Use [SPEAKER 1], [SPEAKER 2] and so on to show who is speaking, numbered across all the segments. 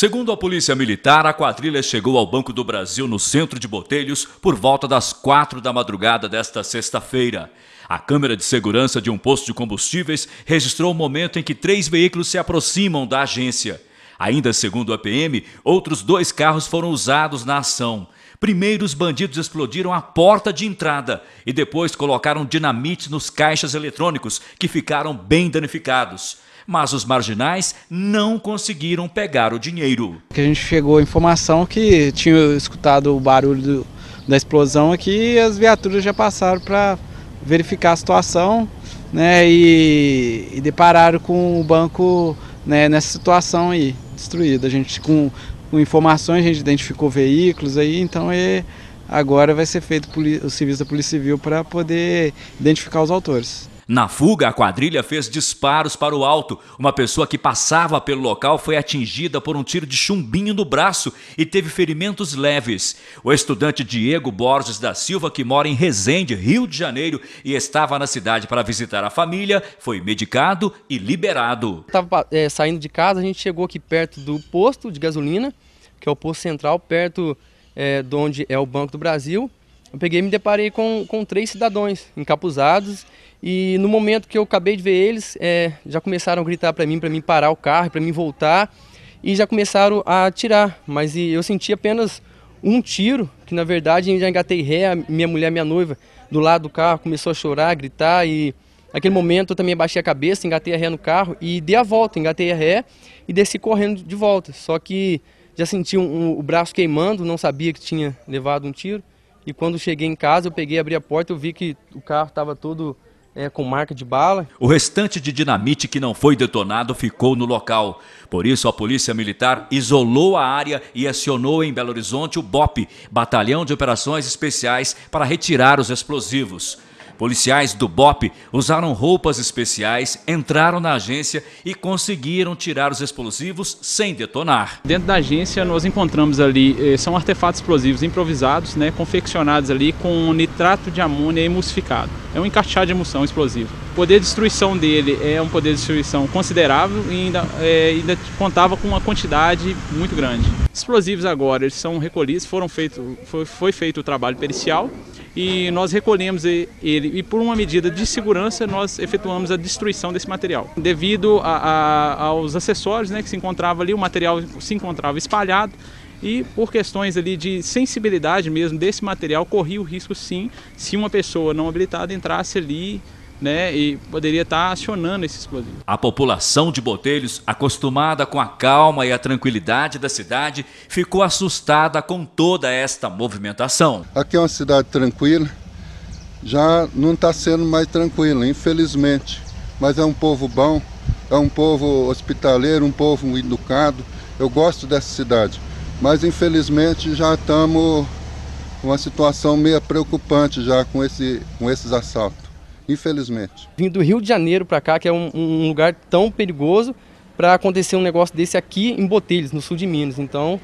[SPEAKER 1] Segundo a Polícia Militar, a quadrilha chegou ao Banco do Brasil no centro de Botelhos por volta das quatro da madrugada desta sexta-feira. A câmera de segurança de um posto de combustíveis registrou o momento em que três veículos se aproximam da agência. Ainda segundo a PM, outros dois carros foram usados na ação. Primeiro, os bandidos explodiram a porta de entrada e depois colocaram dinamite nos caixas eletrônicos, que ficaram bem danificados mas os marginais não conseguiram pegar o dinheiro.
[SPEAKER 2] A gente chegou a informação que tinha escutado o barulho do, da explosão aqui e as viaturas já passaram para verificar a situação né, e, e depararam com o banco né, nessa situação aí, destruído. A gente com, com informações, a gente identificou veículos aí, então é, agora vai ser feito o serviço da Polícia Civil para poder identificar os autores.
[SPEAKER 1] Na fuga, a quadrilha fez disparos para o alto. Uma pessoa que passava pelo local foi atingida por um tiro de chumbinho no braço e teve ferimentos leves. O estudante Diego Borges da Silva, que mora em Resende, Rio de Janeiro, e estava na cidade para visitar a família, foi medicado e liberado.
[SPEAKER 3] Estava é, saindo de casa, a gente chegou aqui perto do posto de gasolina, que é o posto central, perto é, de onde é o Banco do Brasil eu peguei e me deparei com, com três cidadãos encapuzados e no momento que eu acabei de ver eles, é, já começaram a gritar para mim, para mim parar o carro, para mim voltar e já começaram a atirar, mas eu senti apenas um tiro, que na verdade eu já engatei ré, minha mulher, minha noiva, do lado do carro, começou a chorar, a gritar e naquele momento eu também baixei a cabeça, engatei a ré no carro e dei a volta, engatei a ré e desci correndo de volta, só que já senti um, um, o braço queimando, não sabia que tinha levado um tiro. E quando cheguei em casa, eu peguei, abri a porta, eu vi que o carro estava todo é, com marca de bala.
[SPEAKER 1] O restante de dinamite que não foi detonado ficou no local. Por isso, a Polícia Militar isolou a área e acionou em Belo Horizonte o BOP, Batalhão de Operações Especiais, para retirar os explosivos. Policiais do BOP usaram roupas especiais, entraram na agência e conseguiram tirar os explosivos sem detonar.
[SPEAKER 4] Dentro da agência nós encontramos ali, eh, são artefatos explosivos improvisados, né, confeccionados ali com nitrato de amônia emulsificado. É um encaixar de emulsão explosivo. O poder de destruição dele é um poder de destruição considerável e ainda, é, ainda contava com uma quantidade muito grande. Explosivos agora, eles são recolhidos, foram feito, foi, foi feito o trabalho pericial e nós recolhemos ele e por uma medida de segurança nós efetuamos a destruição desse material. Devido a, a, aos acessórios né, que se encontrava ali, o material se encontrava espalhado e por questões ali de sensibilidade mesmo desse material, corria o risco sim, se uma pessoa não habilitada entrasse ali né, e poderia estar tá acionando esse explosivo.
[SPEAKER 1] A população de Botelhos, acostumada com a calma e a tranquilidade da cidade, ficou assustada com toda esta movimentação.
[SPEAKER 5] Aqui é uma cidade tranquila, já não está sendo mais tranquila, infelizmente, mas é um povo bom, é um povo hospitaleiro, um povo educado. Eu gosto dessa cidade, mas infelizmente já estamos com uma situação meio preocupante já com, esse, com esses assaltos infelizmente. Vim do Rio de Janeiro
[SPEAKER 3] para cá, que é um, um lugar tão perigoso, para acontecer um negócio desse aqui em Botelhos, no sul de Minas. Então,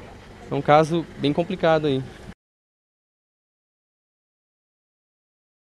[SPEAKER 3] é um caso bem complicado aí.